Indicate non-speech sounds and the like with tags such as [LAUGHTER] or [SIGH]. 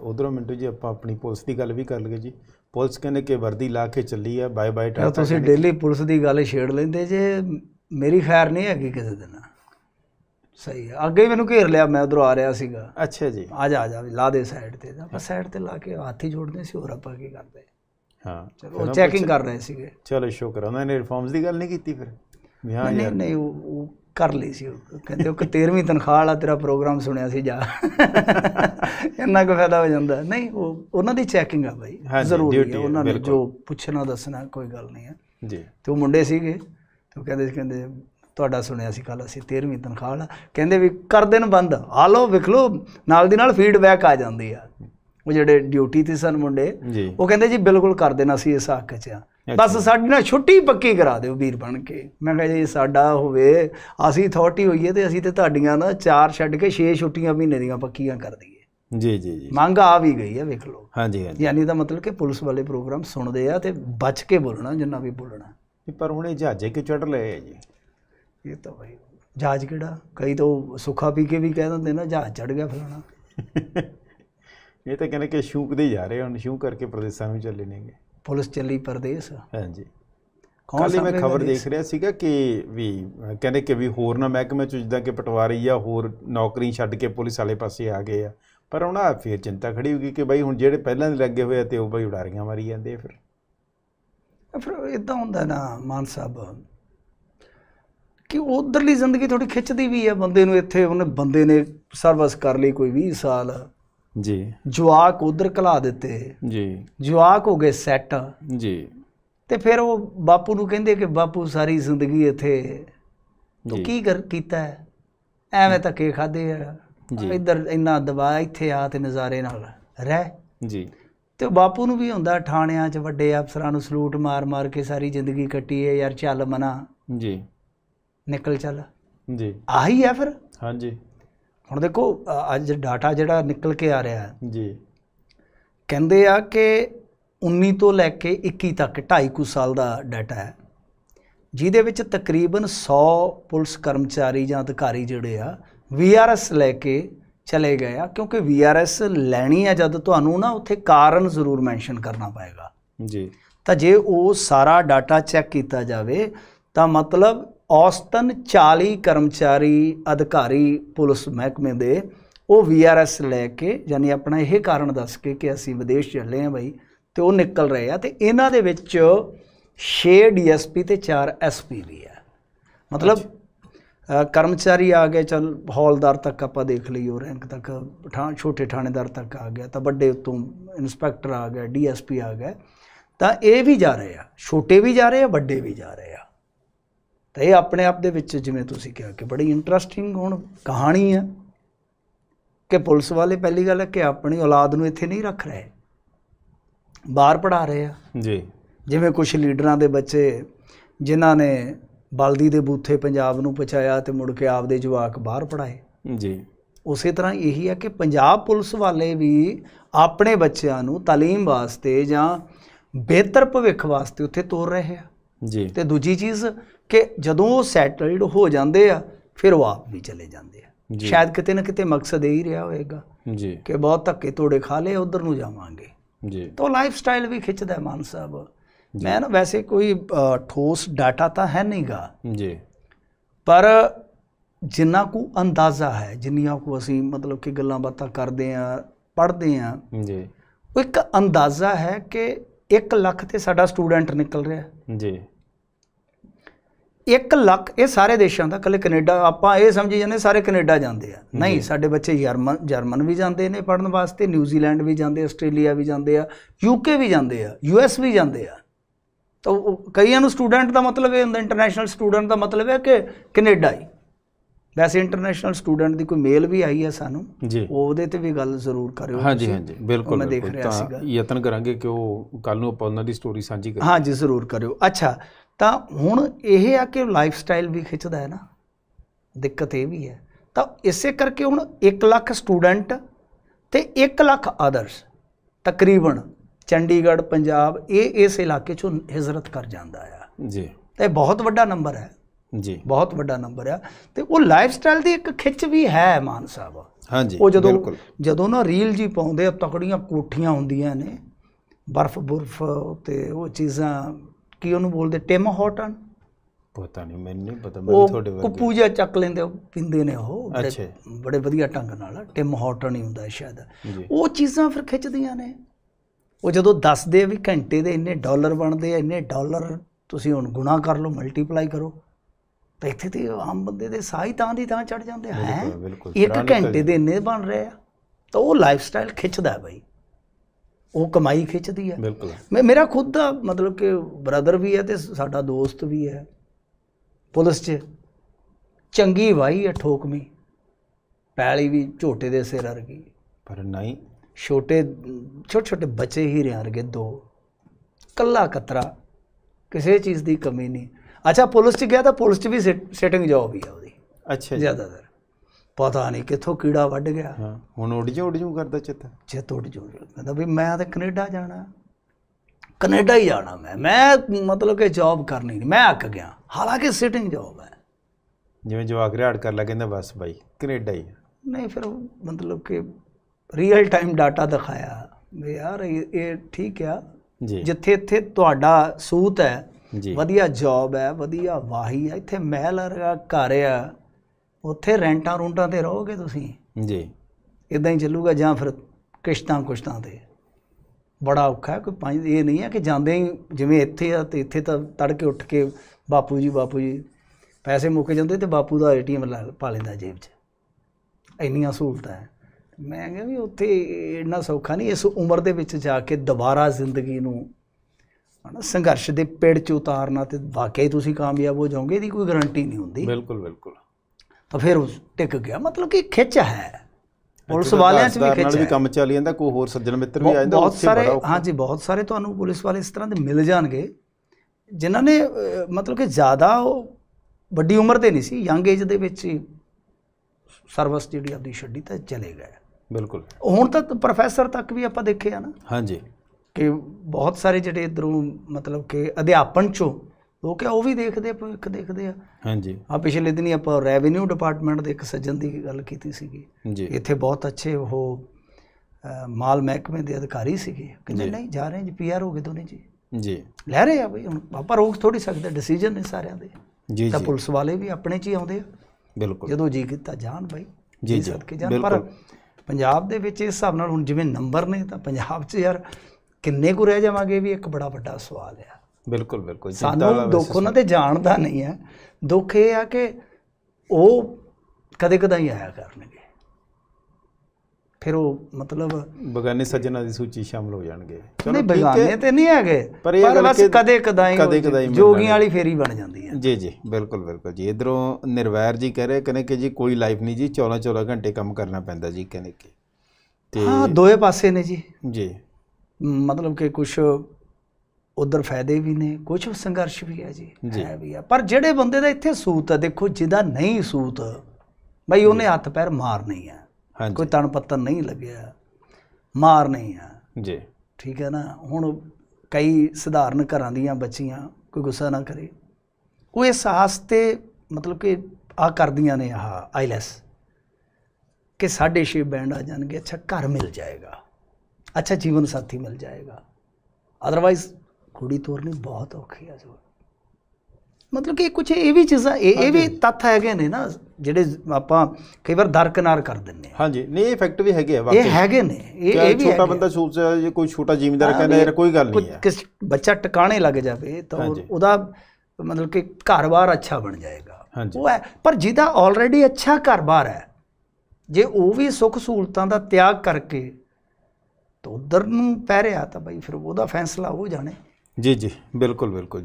ਉਧਰੋਂ ਮਿੰਟੂ ਜੀ ਆਪਾਂ ਆਪਣੀ ਪੁਲਿਸ ਦੀ ਗੱਲ ਵੀ ਕਰ ਲਈਏ ਜੀ ਪੁਲਿਸ ਕਹਿੰਦੇ ਕਿ ਵਰਦੀ ਲਾ ਕੇ ਚੱਲੀ ਆ ਬਾਏ ਬਾਏ ਟਾਟਾ ਤੁਸੀਂ ਡੇਲੀ ਪੁਲਿਸ ਦੀ ਗੱਲ ਛੇੜ ਲੈਂਦੇ ਜੇ ਮੇਰੀ ਖੈਰ ਨਹੀਂ ਹੈਗੀ ਕਿਸੇ ਦਿਨ ਸਹੀ ਹੈ ਅੱਗੇ ਮੈਨੂੰ ਘੇਰ ਲਿਆ ਮੈਂ ਉਧਰੋਂ ਆ ਰਿਹਾ ਸੀਗਾ ਅੱਛਾ ਜੀ ਆ ਜਾ ਆ ਜਾ ਲਾ ਦੇ ਸਾਈਡ ਤੇ ਆਪਾਂ ਸਾਈਡ ਤੇ ਲਾ ਕੇ ਹਾਥੀ ਜੋੜਦੇ ਸੀ ਹੋਰ ਆਪਾਂ ਕੀ ਕਰਦੇ ਹਾਂ ਚਲੋ ਚੈਕਿੰਗ ਕਰ ਰਹੇ ਸੀਗੇ ਚਲੋ ਸ਼ੁਕਰ ਉਹਨਾਂ ਨੇ ਰਿਫਾਰਮਸ ਦੀ ਗੱਲ ਨਹੀਂ ਕੀਤੀ ਫਿਰ ਨਹੀਂ ਨਹੀਂ ਉਹ ਕਰ ਲਈ ਸੀ ਉਹ ਕਹਿੰਦੇ ਉਹ ਕਿ 13ਵੀਂ ਤਨਖਾਹ ਵਾਲਾ ਤੇਰਾ ਪ੍ਰੋਗਰਾਮ ਸੁਣਿਆ ਸੀ ਜਾ ਇੰਨਾ ਕੋ ਫਾਇਦਾ ਹੋ ਜਾਂਦਾ ਨਹੀਂ ਉਹ ਉਹਨਾਂ ਦੀ ਚੈਕਿੰਗ ਆ ਬਾਈ ਜ਼ਰੂਰੀ ਹੈ ਉਹਨਾਂ ਨੇ ਜੋ ਪੁੱਛਣਾ ਦੱਸਣਾ ਕੋਈ ਗੱਲ ਨਹੀਂ ਹੈ ਜੀ ਤੇ ਉਹ ਮੁੰਡੇ ਸੀਗੇ ਤੇ ਕਹਿੰਦੇ ਕਹਿੰਦੇ ਤੁਹਾਡਾ ਸੁਣਿਆ ਸੀ ਕੱਲ ਅਸੀਂ 13ਵੀਂ ਤਨਖਾਹ ਵਾਲਾ ਕਹਿੰਦੇ ਵੀ ਕਰ ਦੇਣ ਬੰਦ ਆ ਲੋ ਵਿਖ ਲੋ ਨਾਲ ਦੀ ਨਾਲ ਫੀਡਬੈਕ ਆ ਜਾਂਦੀ ਆ ਉਹ ਜਿਹੜੇ ਡਿਊਟੀ ਤੇ ਸਨ ਮੁੰਡੇ ਉਹ ਕਹਿੰਦੇ ਜੀ ਬਿਲਕੁਲ ਕਰ ਦੇਣਾ ਸੀ ਇਸ ਹੱਕ 'ਚ ਬਸ ਸਾਡੀ ਨਾਲ ਛੁੱਟੀ ਪੱਕੀ ਕਰਾ ਦਿਓ ਵੀਰ ਬਣ ਕੇ ਮੈਂ ਕਹਿੰਦਾ ਜੀ ਸਾਡਾ ਹੋਵੇ ਅਸੀਂ ਅਥਾਰਟੀ ਹੋਈਏ ਤੇ ਅਸੀਂ ਤੇ ਤੁਹਾਡੀਆਂ ਦਾ ਚਾਰ ਛੱਡ ਕੇ 6 ਛੁੱਟੀਆਂ ਮਹੀਨੇ ਦੀਆਂ ਪੱਕੀਆਂ ਕਰ ਦਈਏ ਜੀ ਜੀ ਜੀ ਮੰਗ ਆ ਵੀ ਗਈ ਹੈ ਵੇਖ ਲਓ ਹਾਂਜੀ ਹਾਂਜੀ ਯਾਨੀ ਦਾ ਮਤਲਬ ਕਿ ਪੁਲਿਸ ਵਾਲੇ ਪ੍ਰੋਗਰਾਮ ਸੁਣਦੇ ਆ ਤੇ ਬਚ ਕੇ ਬੋਲਣਾ ਜਿੰਨਾ ਵੀ ਬੋਲਣਾ ਪਰ ਹੁਣ ਇਹ ਜਹਾਜ਼ੇ ਕਿ ਚੜ ਲਏ ਜੀ ਇਹ ਤਾਂ ਭਾਈ ਜਹਾਜ਼ ਕਿਹੜਾ ਕਈ ਤਾਂ ਸੁੱਖਾ ਪੀ ਕੇ ਵੀ ਕਹਿ ਦਿੰਦੇ ਨਾ ਜਹਾਜ਼ ਚੜ ਗਿਆ ਫਲਾਣਾ [LAUGHS] ਇਹ ਤਾਂ ਕਹਿੰਦੇ ਕਿ ਸ਼ੂਕਦੇ ਜਾ ਰਹੇ ਹਨ ਸ਼ੂ ਕਰਕੇ ਪ੍ਰਦੇਸਾਂ ਨੂੰ ਚੱਲੇ ਨੇਗੇ ਪੁਲਿਸ ਚੱਲੀ ਪ੍ਰਦੇਸ਼ ਹਾਂਜੀ ਕੌਣ ਸੀ ਮੈਂ ਖਬਰ ਦੇਖ ਰਿਹਾ ਸੀਗਾ ਕਿ ਵੀ ਕਹਿੰਦੇ ਕਿ ਵੀ ਹੋਰ ਨਾ ਮਹਿਕਮੇ ਚ ਜਿੱਦਾਂ ਕਿ ਪਟਵਾਰੀ ਆ ਹੋਰ ਨੌਕਰੀ ਛੱਡ ਕੇ ਪੁਲਿਸ ਵਾਲੇ ਪਾਸੇ ਆ ਗਏ ਆ ਪਰ ਉਹਨਾਂ ਫੇਰ ਚਿੰਤਾ ਖੜੀ ਹੋ ਗਈ ਕਿ ਬਾਈ ਹੁਣ ਜਿਹੜੇ ਪਹਿਲਾਂ ਦੇ ਲੱਗੇ ਹੋਏ ਤੇ ਉਹ ਬਈ ਉਡਾਰੀਆਂ ਮਾਰੀ ਜਾਂਦੇ ਆ ਫਿਰ ਫਿਰ ਇਦਾਂ ਹੁੰਦਾ ਨਾ ਮਾਨ ਸਾਹਿਬ ਕਿ ਉਧਰਲੀ ਜ਼ਿੰਦਗੀ ਥੋੜੀ ਖਿੱਚਦੀ ਵੀ ਆ ਬੰਦੇ ਨੂੰ ਇੱਥੇ ਉਹਨੇ ਬੰਦੇ ਨੇ ਸਰਵਿਸ ਕਰ ਲਈ ਕੋਈ 20 ਸਾਲ ਜੀ ਜਵਾਕ ਉਧਰ ਕਲਾ ਦਿੱਤੇ ਜੀ ਜਵਾਕ ਹੋ ਗਏ ਸੈੱਟ ਜੀ ਤੇ ਫਿਰ ਉਹ ਬਾਪੂ ਨੂੰ ਕਹਿੰਦੇ ਕਿ ਬਾਪੂ ਸਾਰੀ ਜ਼ਿੰਦਗੀ ਇੱਥੇ ਕੀ ਕਰ ਕੀਤਾ ਐਵੇਂ ਧੱਕੇ ਖਾਦੇ ਆ ਜੀ ਇੱਧਰ ਇੰਨਾ ਦਬਾ ਇੱਥੇ ਆ ਤੇ ਨਜ਼ਾਰੇ ਨਾਲ ਰਹਿ ਜੀ ਤੇ ਬਾਪੂ ਨੂੰ ਵੀ ਹੁੰਦਾ ਠਾਣਿਆਂ 'ਚ ਵੱਡੇ ਅਫਸਰਾਂ ਨੂੰ ਸਲੂਟ ਮਾਰ-ਮਾਰ ਕੇ ਸਾਰੀ ਜ਼ਿੰਦਗੀ ਕੱਟੀ ਏ ਯਾਰ ਚੱਲ ਮਨਾ ਜੀ ਨਿਕਲ ਚੱਲ ਜੀ ਆਹੀ ਹੈ ਫਿਰ ਹਾਂਜੀ ਹੁਣ ਦੇਖੋ ਅੱਜ ਡਾਟਾ ਜਿਹੜਾ ਨਿਕਲ ਕੇ ਆ ਰਿਹਾ ਹੈ ਜੀ ਕਹਿੰਦੇ ਆ ਕਿ 19 ਤੋਂ ਲੈ ਕੇ 21 ਤੱਕ 2.5 ਕੁ ਸਾਲ ਦਾ ਡਾਟਾ ਹੈ ਜਿਹਦੇ ਵਿੱਚ ਤਕਰੀਬਨ 100 ਪੁਲਿਸ ਕਰਮਚਾਰੀ ਜਾਂ ਅਧਿਕਾਰੀ ਜਿਹੜੇ ਆ ਵੀਆਰਐਸ ਲੈ ਕੇ ਚਲੇ ਗਏ ਆ ਕਿਉਂਕਿ ਵੀਆਰਐਸ ਲੈਣੀ ਆ ਜਦ ਤੁਹਾਨੂੰ ਨਾ ਉੱਥੇ ਕਾਰਨ ਜ਼ਰੂਰ ਮੈਂਸ਼ਨ ਕਰਨਾ ਪਏਗਾ ਜੀ ਤਾਂ ਜੇ ਉਹ ਸਾਰਾ ਡਾਟਾ ਚੈੱਕ ਕੀਤਾ ਜਾਵੇ ਤਾਂ ਮਤਲਬ ਔਸਤਨ 40 ਕਰਮਚਾਰੀ ਅਧਿਕਾਰੀ ਪੁਲਿਸ ਮਹਿਕਮੇ ਦੇ ਉਹ ਵੀਆਰਐਸ ਲੈ ਕੇ ਯਾਨੀ ਆਪਣਾ ਇਹ ਕਾਰਨ ਦੱਸ ਕੇ ਕਿ ਅਸੀਂ ਵਿਦੇਸ਼ ਚੱਲੇ ਆ ਭਾਈ ਤੇ ਉਹ ਨਿਕਲ ਰਹੇ ਆ ਤੇ ਇਹਨਾਂ ਦੇ ਵਿੱਚ 6 ਡੀਐਸਪੀ ਤੇ 4 ਐਸਪੀ ਵੀ ਆ ਮਤਲਬ ਕਰਮਚਾਰੀ ਆ ਗਏ ਚਲ ਹੌਲਦਾਰ ਤੱਕ ਆਪਾਂ ਦੇਖ ਲਈਓ ਰੈਂਕ ਤੱਕ ਠਾਂ ਛੋਟੇ ਥਾਣੇਦਾਰ ਤੱਕ ਆ ਗਿਆ ਤਾਂ ਵੱਡੇ ਉਤੋਂ ਇਨਸਪੈਕਟਰ ਆ ਗਿਆ ਡੀਐਸਪੀ ਆ ਗਿਆ ਤਾਂ ਇਹ ਵੀ ਜਾ ਰਹੇ ਆ ਛੋਟੇ ਵੀ ਜਾ ਰਹੇ ਆ ਵੱਡੇ ਵੀ ਜਾ ਰਹੇ ਆ ਤੇ ਇਹ ਆਪਣੇ ਆਪ ਦੇ ਵਿੱਚ ਜਿਵੇਂ ਤੁਸੀਂ ਕਿਹਾ ਕਿ ਬੜੀ ਇੰਟਰਸਟਿੰਗ ਹੁਣ ਕਹਾਣੀ ਹੈ ਕਿ ਪੁਲਿਸ ਵਾਲੇ ਪਹਿਲੀ ਗੱਲ ਹੈ ਕਿ ਆਪਣੀ ਔਲਾਦ ਨੂੰ ਇੱਥੇ ਨਹੀਂ ਰੱਖ ਰਹੇ ਬਾਹਰ ਪੜਾ ਰਹੇ ਆ ਜੀ ਜਿਵੇਂ ਕੁਝ ਲੀਡਰਾਂ ਦੇ ਬੱਚੇ ਜਿਨ੍ਹਾਂ ਨੇ ਬਲਦੀ ਦੇ ਬੂਥੇ ਪੰਜਾਬ ਨੂੰ ਪਛਾਇਆ ਤੇ ਮੁੜ ਕੇ ਆਪਦੇ ਜਵਾਕ ਬਾਹਰ ਪੜਾਏ ਜੀ ਉਸੇ ਤਰ੍ਹਾਂ ਇਹੀ ਹੈ ਕਿ ਪੰਜਾਬ ਪੁਲਿਸ ਵਾਲੇ ਵੀ ਆਪਣੇ ਬੱਚਿਆਂ ਨੂੰ تعلیم ਵਾਸਤੇ ਜਾਂ ਬਿਹਤਰ ਭਵਿੱਖ ਵਾਸਤੇ ਉੱਥੇ ਤੋਰ ਰਹੇ ਆ ਜੀ ਤੇ ਦੂਜੀ ਚੀਜ਼ ਕਿ ਜਦੋਂ ਉਹ ਸੈਟਲਡ ਹੋ ਜਾਂਦੇ ਆ ਫਿਰ ਉਹ ਆਪ ਵੀ ਚਲੇ ਜਾਂਦੇ ਆ ਸ਼ਾਇਦ ਕਿਤੇ ਨਾ ਕਿਤੇ ਮਕਸਦ ਇਹ ਹੀ ਰਿਹਾ ਹੋਵੇਗਾ ਜੀ ਕਿ ਬਹੁਤ ਧੱਕੇ ਤੋੜੇ ਖਾ ਲੇ ਉਧਰ ਨੂੰ ਜਾਵਾਂਗੇ ਜੀ ਤਾਂ ਲਾਈਫ ਸਟਾਈਲ ਵੀ ਖਿੱਚਦਾ ਮਾਨ ਸਾਹਿਬ ਮੈਂ ਨਾ ਵੈਸੇ ਕੋਈ ਠੋਸ ਡਾਟਾ ਤਾਂ ਹੈ ਨਹੀਂਗਾ ਜੀ ਪਰ ਜਿੰਨਾ ਕੋ ਅੰਦਾਜ਼ਾ ਹੈ ਜਿੰਨੀਆਂ ਕੋ ਅਸੀਂ ਮਤਲਬ ਕਿ ਗੱਲਾਂ ਬਾਤਾਂ ਕਰਦੇ ਆ ਪੜ੍ਹਦੇ ਆ ਜੀ ਉਹ ਇੱਕ ਅੰਦਾਜ਼ਾ ਹੈ ਕਿ 1 ਲੱਖ ਤੇ ਸਾਡਾ ਸਟੂਡੈਂਟ ਨਿਕਲ ਰਿਹਾ ਜੀ 1 ਲੱਖ ਇਹ ਸਾਰੇ ਦੇਸ਼ਾਂ ਦਾ ਕੱਲੇ ਕੈਨੇਡਾ ਆਪਾਂ ਇਹ ਸਮਝੀ ਜਾਂਦੇ ਸਾਰੇ ਕੈਨੇਡਾ ਜਾਂਦੇ ਆ ਨਹੀਂ ਸਾਡੇ ਬੱਚੇ ਜਰਮਨ ਜਰਮਨ ਵੀ ਜਾਂਦੇ ਨੇ ਪੜਨ ਵਾਸਤੇ ਨਿਊਜ਼ੀਲੈਂਡ ਵੀ ਜਾਂਦੇ ਆਸਟ੍ਰੇਲੀਆ ਵੀ ਜਾਂਦੇ ਆ ਯੂਕੇ ਵੀ ਜਾਂਦੇ ਆ ਯੂਐਸ ਵੀ ਜਾਂਦੇ ਆ ਤਾਂ ਕਈਆਂ ਨੂੰ ਸਟੂਡੈਂਟ ਦਾ ਮਤਲਬ ਇਹ ਹੁੰਦਾ ਇੰਟਰਨੈਸ਼ਨਲ ਸਟੂਡੈਂਟ ਦਾ ਮਤਲਬ ਹੈ ਕਿ ਕੈਨੇਡਾ ਹੀ ਵੈਸੇ ਇੰਟਰਨੈਸ਼ਨਲ ਸਟੂਡੈਂਟ ਦੀ ਕੋਈ ਮੇਲ ਵੀ ਆਈ ਹੈ ਸਾਨੂੰ ਉਹਦੇ ਤੇ ਵੀ ਗੱਲ ਜ਼ਰੂਰ ਕਰਿਓ ਹਾਂਜੀ ਹਾਂਜੀ ਬਿਲਕੁਲ ਮੈਂ ਦੇਖ ਰਿਹਾ ਸੀਗਾ ਯਤਨ ਕਰਾਂਗੇ ਕਿ ਉਹ ਕੱਲ ਨੂੰ ਆਪਾਂ ਉਹਨਾਂ ਦੀ ਸਟੋਰੀ ਸਾਂਝੀ ਕਰੀਏ ਹਾਂਜੀ ਜ਼ਰੂਰ ਕਰਿਓ ਅੱਛਾ ਤਾਂ ਹੁਣ ਇਹ ਆ ਕਿ ਲਾਈਫ ਸਟਾਈਲ ਵੀ ਖਿੱਚਦਾ ਹੈ ਨਾ ਦਿੱਕਤ ਇਹ ਵੀ ਹੈ ਤਾਂ ਇਸੇ ਕਰਕੇ ਹੁਣ 1 ਲੱਖ ਸਟੂਡੈਂਟ ਤੇ 1 ਲੱਖ ਆਦਰਸ ਤਕਰੀਬਨ ਚੰਡੀਗੜ੍ਹ ਪੰਜਾਬ ਇਹ ਇਸ ਇਲਾਕੇ ਚੋਂ ਹਿਜਰਤ ਕਰ ਜਾਂਦਾ ਆ ਜੀ ਤੇ ਬਹੁਤ ਵੱਡਾ ਨੰਬਰ ਹੈ ਜੀ ਬਹੁਤ ਵੱਡਾ ਨੰਬਰ ਆ ਤੇ ਉਹ ਲਾਈਫ ਸਟਾਈਲ ਦੀ ਇੱਕ ਖਿੱਚ ਵੀ ਹੈ ਮਾਨ ਸਾਹਿਬ ਹਾਂਜੀ ਉਹ ਜਦੋਂ ਜਦੋਂ ਨਾ ਰੀਲ ਜੀ ਪਾਉਂਦੇ ਆ ਤਕੜੀਆਂ ਕੋਠੀਆਂ ਹੁੰਦੀਆਂ ਨੇ ਬਰਫ਼ ਬੁਰਫ਼ ਤੇ ਉਹ ਚੀਜ਼ਾਂ ਕੀ ਉਹਨੂੰ ਬੋਲਦੇ ਟਿਮ ਹੌਟਨ ਪਤਾ ਨਹੀਂ ਮੈਨੂੰ ਨਹੀਂ ਪਤਾ ਮੈਂ ਤੁਹਾਡੇ ਵਰਗੇ ਕੁੱਪੂ ਜਿਹਾ ਚੱਕ ਲੈਂਦੇ ਪਿੰਦੇ ਨੇ ਉਹ ਬੜੇ ਵਧੀਆ ਢੰਗ ਨਾਲ ਟਿਮ ਹੌਟਨ ਹੀ ਹੁੰਦਾ ਸ਼ਾਇਦ ਉਹ ਚੀਜ਼ਾਂ ਫਿਰ ਖਿੱਚਦੀਆਂ ਨੇ ਉਹ ਜਦੋਂ ਦੱਸਦੇ ਵੀ ਘੰਟੇ ਦੇ ਇੰਨੇ ਡਾਲਰ ਬਣਦੇ ਆ ਇੰਨੇ ਡਾਲਰ ਤੁਸੀਂ ਹੁਣ ਗੁਣਾ ਕਰ ਲਓ ਮਲਟੀਪਲਾਈ ਕਰੋ ਤਾਂ ਇੱਥੇ ਤੇ ਆਮ ਬੰਦੇ ਦੇ ਸਾਹ ਹੀ ਤਾਂ ਦੀ ਤਾਂ ਚੜ ਜਾਂਦੇ ਹੈ ਇੱਕ ਘੰਟੇ ਦੇ ਇੰਨੇ ਬਣ ਰਹੇ ਆ ਤਾਂ ਉਹ ਲਾਈਫ ਸਟਾਈਲ ਖਿੱਚਦਾ ਬਈ ਉਹ ਕਮਾਈ ਖਿੱਚਦੀ ਹੈ ਬਿਲਕੁਲ ਮੇਰਾ ਖੁਦ ਦਾ ਮਤਲਬ ਕਿ ਬ੍ਰਦਰ ਵੀ ਹੈ ਤੇ ਸਾਡਾ ਦੋਸਤ ਵੀ ਹੈ ਪੁਲਿਸ 'ਚ ਚੰਗੀ ਵਾਈ ਹੈ ਠੋਕਮੀ ਪੈਲੀ ਵੀ ਝੋਟੇ ਦੇ ਸਿਰ ਗਈ ਪਰ ਨਹੀਂ ਛੋਟੇ ਛੋਟੇ ਛੋਟੇ ਬੱਚੇ ਹੀ ਰਿਆਂ ਰਗੇ ਦੋ ਕੱਲਾ ਕਤਰਾ ਕਿਸੇ ਚੀਜ਼ ਦੀ ਕਮੀ ਨਹੀਂ ਅੱਛਾ ਪੁਲਿਸ 'ਚ ਗਿਆ ਤਾਂ ਪੁਲਿਸ 'ਚ ਵੀ ਸੈਟਿੰਗ ਜੌਬ ਹੀ ਆ ਉਹਦੀ ਅੱਛਾ ਜ਼ਿਆਦਾਤਰ ਪਤਾ ਨਹੀਂ ਕਿੱਥੋਂ ਕੀੜਾ ਵੱਢ ਗਿਆ ਹਾਂ ਹੁਣ ਉੱਡ ਜਾ ਉੱਡ ਜੂ ਕਰਦਾ ਚਿੱਤ ਚਿੱਤ ਉੱਡ ਜੂ ਕਹਿੰਦਾ ਵੀ ਮੈਂ ਤਾਂ ਕੈਨੇਡਾ ਜਾਣਾ ਕੈਨੇਡਾ ਹੀ ਜਾਣਾ ਮੈਂ ਮੈਂ ਮਤਲਬ ਕਿ ਜੌਬ ਕਰਨੀ ਨਹੀਂ ਮੈਂ ਅੱਕ ਗਿਆ ਹਾਲਾਂਕਿ ਸਿਟਿੰਗ ਜੌਬ ਹੈ ਜਿਵੇਂ ਜਵਾਕ ਰਿਹਾੜ ਕਰ ਲਾ ਕਹਿੰਦਾ ਬਸ ਬਾਈ ਕੈਨੇਡਾ ਹੀ ਨਹੀਂ ਫਿਰ ਮਤਲਬ ਕਿ ਰੀਅਲ ਟਾਈਮ ਡਾਟਾ ਦਿਖਾਇਆ ਵੀ ਯਾਰ ਇਹ ਠੀਕ ਆ ਜੀ ਜਿੱਥੇ ਇੱਥੇ ਤੁਹਾਡਾ ਸੂਤ ਹੈ ਵਧੀਆ ਜੌਬ ਹੈ ਵਧੀਆ ਵਾਹੀ ਹੈ ਇੱਥੇ ਮਹਿਲ ਘਰ ਆ ਉੱਥੇ ਰੈਂਟਾਂ ਰੂੰਟਾਂ ਤੇ ਰਹੋਗੇ ਤੁਸੀਂ ਜੀ ਇਦਾਂ ਹੀ ਚੱਲੂਗਾ ਜਾਂ ਫਿਰ ਕਿਸ਼ਤਾਂ ਕੁਸ਼ਤਾਂ ਤੇ ਬੜਾ ਔਖਾ ਹੈ ਕੋਈ ਪੰਜ ਇਹ ਨਹੀਂ ਹੈ ਕਿ ਜਾਂਦੇ ਹੀ ਜਿਵੇਂ ਇੱਥੇ ਆ ਤੇ ਇੱਥੇ ਤਾਂ ਤੜਕੇ ਉੱਠ ਕੇ ਬਾਪੂ ਜੀ ਬਾਪੂ ਜੀ ਪੈਸੇ ਮੁੱਕ ਜਾਂਦੇ ਤੇ ਬਾਪੂ ਦਾ ਏਟੀਐਮ ਪਾ ਲੈਂਦਾ ਜੇਬ 'ਚ ਇੰਨੀਆਂ ਸਹੂਲਤਾਂ ਹੈ ਮੈਂ ਕਿਹਾ ਵੀ ਉੱਥੇ ਇੰਨਾ ਸੌਖਾ ਨਹੀਂ ਇਸ ਉਮਰ ਦੇ ਵਿੱਚ ਜਾ ਕੇ ਦੁਬਾਰਾ ਜ਼ਿੰਦਗੀ ਨੂੰ ਹਨਾ ਸੰਘਰਸ਼ ਦੇ ਪੇੜ 'ਚ ਉਤਾਰਨਾ ਤੇ ਵਾਕਈ ਤੁਸੀਂ ਕਾਮਯਾਬ ਹੋ ਜਾਓਗੇ ਦੀ ਕੋਈ ਗਾਰੰਟੀ ਨਹੀਂ ਹੁੰਦੀ ਬਿਲਕੁਲ ਬਿਲਕੁਲ ਤਾਂ ਫਿਰ ਉਹ ਟਿਕ ਗਿਆ ਮਤਲਬ ਕਿ ਖਿੱਚ ਹੈ ਪੁਲਿਸ ਵਾਲਿਆਂ 'ਚ ਵੀ ਖਿੱਚ ਨਾਲ ਵੀ ਕੰਮ ਚੱਲ ਜਾਂਦਾ ਕੋਈ ਹੋਰ ਸੱਜਣ ਮਿੱਤਰ ਵੀ ਆ ਜਾਂਦਾ ਬਹੁਤ ਸਾਰੇ ਹਾਂਜੀ ਬਹੁਤ ਸਾਰੇ ਤੁਹਾਨੂੰ ਪੁਲਿਸ ਵਾਲੇ ਇਸ ਤਰ੍ਹਾਂ ਦੇ ਮਿਲ ਜਾਣਗੇ ਜਿਨ੍ਹਾਂ ਨੇ ਮਤਲਬ ਕਿ ਜ਼ਿਆਦਾ ਵੱਡੀ ਉਮਰ ਦੇ ਨਹੀਂ ਸੀ ਯੰਗ ਏਜ ਦੇ ਵਿੱਚ ਹੀ ਸਰਵਿਸ ਜਿਹੜੀ ਆਪਦੀ ਛੱਡੀ ਤਾਂ ਚਲੇ ਗਏ ਬਿਲਕੁਲ ਹੁਣ ਤਾਂ ਪ੍ਰੋਫੈਸਰ ਤੱਕ ਵੀ ਆਪਾਂ ਦੇਖਿਆ ਨਾ ਹਾਂਜੀ ਕਿ ਬਹੁਤ ਸਾਰੇ ਜਿਹੜੇ ਇਧਰੋਂ ਮਤਲਬ ਕਿ ਅਧਿਆਪਨ ਚੋਂ ਲੋਕ ਉਹ ਵੀ ਦੇਖਦੇ ਭਵਿੱਖ ਦੇਖਦੇ ਆ ਹਾਂਜੀ ਆ ਪਿਛਲੇ ਦਿਨੀ ਆਪਾਂ ਰੈਵਨਿਊ ਡਿਪਾਰਟਮੈਂਟ ਦੇ ਇੱਕ ਸੱਜਣ ਦੀ ਗੱਲ ਕੀਤੀ ਸੀਗੀ ਇੱਥੇ ਬਹੁਤ ਅੱਛੇ ਉਹ ਮਾਲ ਮਹਿਕਮੇ ਦੇ ਅਧਿਕਾਰੀ ਸੀਗੇ ਕਹਿੰਦੇ ਨਹੀਂ ਜਾ ਰਹੇ ਜੀ ਪੀਆਰ ਹੋ ਗਏ ਦੋਨੇ ਜੀ ਜੀ ਲੈ ਰਹੇ ਆ ਬਈ ਹੁਣ ਆਪਾਂ ਰੋਕ ਥੋੜੀ ਸਕਦੇ ਡਿਸੀਜਨ ਨੇ ਸਾਰਿਆਂ ਦੇ ਜੀ ਤਾਂ ਪੁਲਿਸ ਵਾਲੇ ਵੀ ਆਪਣੇ ਚ ਹੀ ਆਉਂਦੇ ਆ ਬਿਲਕੁਲ ਜਦੋਂ ਜੀ ਕੀਤਾ ਜਾਨ ਬਈ ਜੀ ਜੀ ਸਦਕੇ ਜਾਨ ਪਰ ਪੰਜਾਬ ਦੇ ਵਿੱਚ ਇਸ ਹਿਸਾਬ ਨਾਲ ਹੁਣ ਜਿਵੇਂ ਨੰਬਰ ਨੇ ਤਾਂ ਪੰਜਾਬ 'ਚ ਯਾਰ ਕਿੰਨੇ ਕੁ ਰਹਿ ਜਾਵਾਂਗੇ ਵੀ ਇੱਕ ਬੜਾ ਵੱਡਾ ਸਵਾਲ ਆ ਬਿਲਕੁਲ ਬਿਲਕੁਲ ਸਾਨੂੰ ਦੁੱਖ ਉਹਨਾਂ ਤੇ ਜਾਣਦਾ ਨਹੀਂ ਹੈ ਦੁੱਖ ਇਹ ਆ ਕਿ ਉਹ ਕਦੇ ਕਦਾਈ ਆਇਆ ਕਰਨਗੇ ਫਿਰ ਉਹ ਮਤਲਬ ਬਗਾਨੇ ਸੱਜਣਾ ਦੀ ਸੂਚੀ ਸ਼ਾਮਲ ਹੋ ਜਾਣਗੇ ਨਹੀਂ ਬਗਾਨੇ ਤੇ ਨਹੀਂ ਹੈਗੇ ਪਰ ਬਸ ਕਦੇ ਕਦਾਈ ਹੀ ਜੋਗੀਆਂ ਵਾਲੀ ਫੇਰੀ ਬਣ ਜਾਂਦੀ ਹੈ ਜੀ ਜੀ ਬਿਲਕੁਲ ਬਿਲਕੁਲ ਜੀ ਇਧਰੋਂ ਨਿਰਵੈਰ ਜੀ ਕਹ ਰਹੇ ਕਹਿੰਦੇ ਕਿ ਜੀ ਕੋਈ ਲਾਈਫ ਨਹੀਂ ਜੀ 14 14 ਘੰਟੇ ਕੰਮ ਕਰਨਾ ਪੈਂਦਾ ਜੀ ਕਹਿੰਦੇ ਕਿ ਤੇ ਹਾਂ ਦੋਏ ਪਾਸੇ ਨੇ ਜੀ ਜੀ ਮਤਲਬ ਕਿ ਕੁਝ ਉਧਰ ਫਾਇਦੇ ਵੀ ਨੇ ਕੁਝ ਸੰਘਰਸ਼ ਵੀ ਹੈ ਜੀ ਹੈ ਵੀ ਆ ਪਰ ਜਿਹੜੇ ਬੰਦੇ ਦਾ ਇੱਥੇ ਸੂਤ ਆ ਦੇਖੋ ਜਿਹਦਾ ਨਹੀਂ ਸੂਤ ਬਈ ਉਹਨੇ ਹੱਥ ਪੈਰ ਮਾਰ ਨਹੀਂ ਆ ਕੋਈ ਤਣ ਪੱਤਨ ਨਹੀਂ ਲੱਗਿਆ ਮਾਰ ਨਹੀਂ ਆ ਜੀ ਠੀਕ ਹੈ ਨਾ ਹੁਣ ਕਈ ਸਧਾਰਨ ਘਰਾਂ ਦੀਆਂ ਬੱਚੀਆਂ ਕੋਈ ਗੁੱਸਾ ਨਾ ਕਰੇ ਉਹ ਇਸ ਹਾਸਤੇ ਮਤਲਬ ਕਿ ਆ ਕਰਦੀਆਂ ਨੇ ਆ ਆਈਲੈਸ ਕਿ ਸਾਡੇ 6.5 ਬੈਂਡ ਆ ਜਾਣਗੇ ਅੱਛਾ ਘਰ ਮਿਲ ਜਾਏਗਾ ਅੱਛਾ ਜੀਵਨ ਸਾਥੀ ਮਿਲ ਜਾਏਗਾ ਅਦਰਵਾਈਜ਼ ਕੁੜੀ ਤੋਰਨੀ ਬਹੁਤ ਔਖੀ ਆ ਸੋ ਮਤਲਬ ਕਿ ਕੁਝ ਇਹ ਵੀ ਚੀਜ਼ਾਂ ਇਹ ਇਹ ਵੀ ਤੱਥ ਹੈਗੇ ਨੇ ਨਾ ਜਿਹੜੇ ਆਪਾਂ ਕਈ ਵਾਰ ਦਰਕਨਾਰ ਕਰ ਦਿੰਨੇ ਹਾਂਜੀ ਨਹੀਂ ਇਹ ਫੈਕਟ ਵੀ ਹੈਗੇ ਆ ਵਾਕਈ ਇਹ ਹੈਗੇ ਨੇ ਇਹ ਇਹ ਵੀ ਛੋਟਾ ਬੰਦਾ ਸੋਚਦਾ ਜੇ ਕੋਈ ਛੋਟਾ ਜ਼ਿਮੀਂਦਾਰ ਕਹਿੰਦਾ ਯਾਰ ਕੋਈ ਗੱਲ ਨਹੀਂ ਆ ਕਿਸ ਬੱਚਾ ਟਿਕਾਣੇ ਲੱਗ ਜਾਵੇ ਤਾਂ ਉਹਦਾ ਮਤਲਬ ਕਿ ਘਰ-ਬਾਰ ਅੱਛਾ ਬਣ ਜਾਏਗਾ ਉਹ ਹੈ ਪਰ ਜਿਹਦਾ ਆਲਰੇਡੀ ਅੱਛਾ ਘਰ-ਬਾਰ ਹੈ ਜੇ ਉਹ ਵੀ ਸੁੱਖ ਸਹੂਲਤਾਂ ਦਾ ਤਿਆਗ ਕਰਕੇ ਤਾਂ ਉਧਰ ਨੂੰ ਪੈ ਰਿਹਾ ਤਾਂ ਬਈ ਫਿਰ ਉਹਦਾ ਫੈਸਲਾ ਹੋ ਜਾਣੇ ਜੀ ਜੀ ਬਿਲਕੁਲ ਬਿਲਕੁਲ